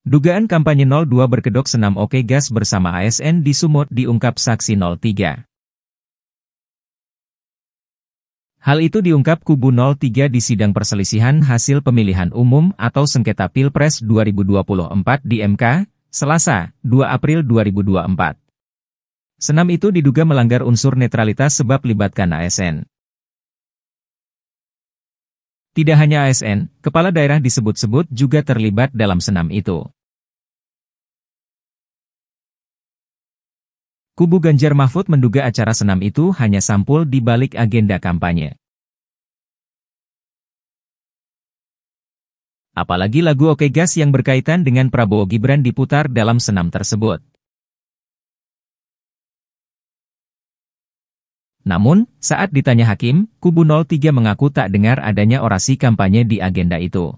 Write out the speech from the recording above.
Dugaan kampanye 02 berkedok senam Oke Gas bersama ASN di Sumut diungkap saksi 03. Hal itu diungkap kubu 03 di sidang perselisihan hasil pemilihan umum atau sengketa Pilpres 2024 di MK, Selasa, 2 April 2024. Senam itu diduga melanggar unsur netralitas sebab libatkan ASN. Tidak hanya ASN, kepala daerah disebut-sebut juga terlibat dalam senam itu. Kubu Ganjar Mahfud menduga acara senam itu hanya sampul di balik agenda kampanye. Apalagi lagu Oke Gas yang berkaitan dengan Prabowo Gibran diputar dalam senam tersebut. Namun, saat ditanya hakim, kubu 03 mengaku tak dengar adanya orasi kampanye di agenda itu.